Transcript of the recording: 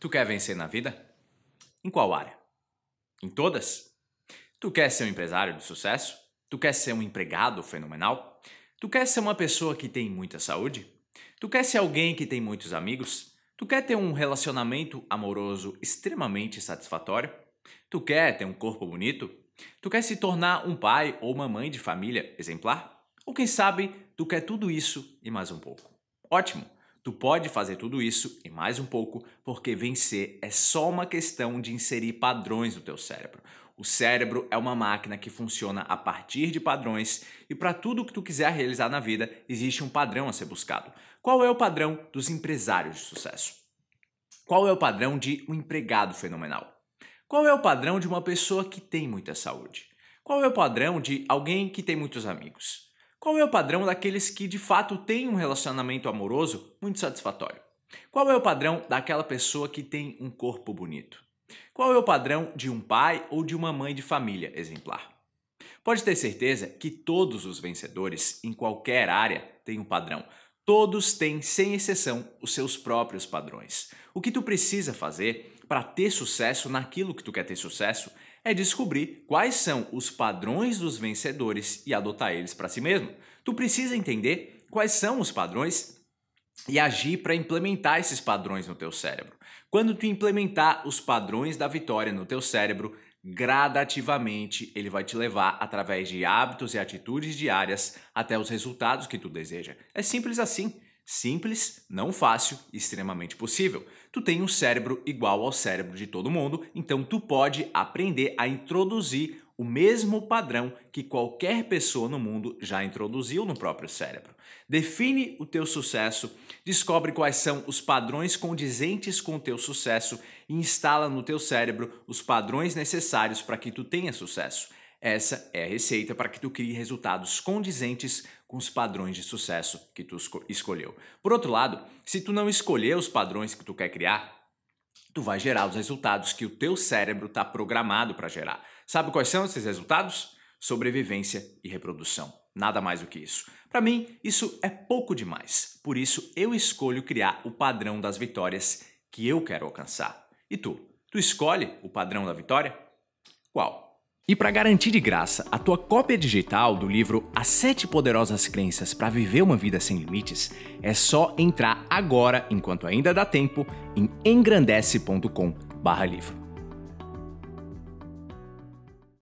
Tu quer vencer na vida? Em qual área? Em todas? Tu quer ser um empresário de sucesso? Tu quer ser um empregado fenomenal? Tu quer ser uma pessoa que tem muita saúde? Tu quer ser alguém que tem muitos amigos? Tu quer ter um relacionamento amoroso extremamente satisfatório? Tu quer ter um corpo bonito? Tu quer se tornar um pai ou uma mãe de família exemplar? Ou quem sabe, tu quer tudo isso e mais um pouco. Ótimo! Tu pode fazer tudo isso e mais um pouco, porque vencer é só uma questão de inserir padrões no teu cérebro. O cérebro é uma máquina que funciona a partir de padrões e para tudo que tu quiser realizar na vida existe um padrão a ser buscado. Qual é o padrão dos empresários de sucesso? Qual é o padrão de um empregado fenomenal? Qual é o padrão de uma pessoa que tem muita saúde? Qual é o padrão de alguém que tem muitos amigos? Qual é o padrão daqueles que de fato têm um relacionamento amoroso muito satisfatório? Qual é o padrão daquela pessoa que tem um corpo bonito? Qual é o padrão de um pai ou de uma mãe de família exemplar? Pode ter certeza que todos os vencedores, em qualquer área, têm um padrão. Todos têm, sem exceção, os seus próprios padrões. O que tu precisa fazer para ter sucesso naquilo que tu quer ter sucesso é descobrir quais são os padrões dos vencedores e adotar eles para si mesmo. Tu precisa entender quais são os padrões e agir para implementar esses padrões no teu cérebro. Quando tu implementar os padrões da vitória no teu cérebro, gradativamente ele vai te levar através de hábitos e atitudes diárias até os resultados que tu deseja. É simples assim. Simples, não fácil, extremamente possível. Tu tem um cérebro igual ao cérebro de todo mundo, então tu pode aprender a introduzir o mesmo padrão que qualquer pessoa no mundo já introduziu no próprio cérebro. Define o teu sucesso, descobre quais são os padrões condizentes com o teu sucesso e instala no teu cérebro os padrões necessários para que tu tenha sucesso. Essa é a receita para que tu crie resultados condizentes com os padrões de sucesso que tu escolheu. Por outro lado, se tu não escolher os padrões que tu quer criar, tu vai gerar os resultados que o teu cérebro está programado para gerar. Sabe quais são esses resultados? Sobrevivência e reprodução. Nada mais do que isso. Para mim, isso é pouco demais. Por isso, eu escolho criar o padrão das vitórias que eu quero alcançar. E tu? Tu escolhe o padrão da vitória? Qual? E para garantir de graça a tua cópia digital do livro As Sete Poderosas Crenças para Viver uma Vida Sem Limites, é só entrar agora, enquanto ainda dá tempo, em engrandece.com/livro.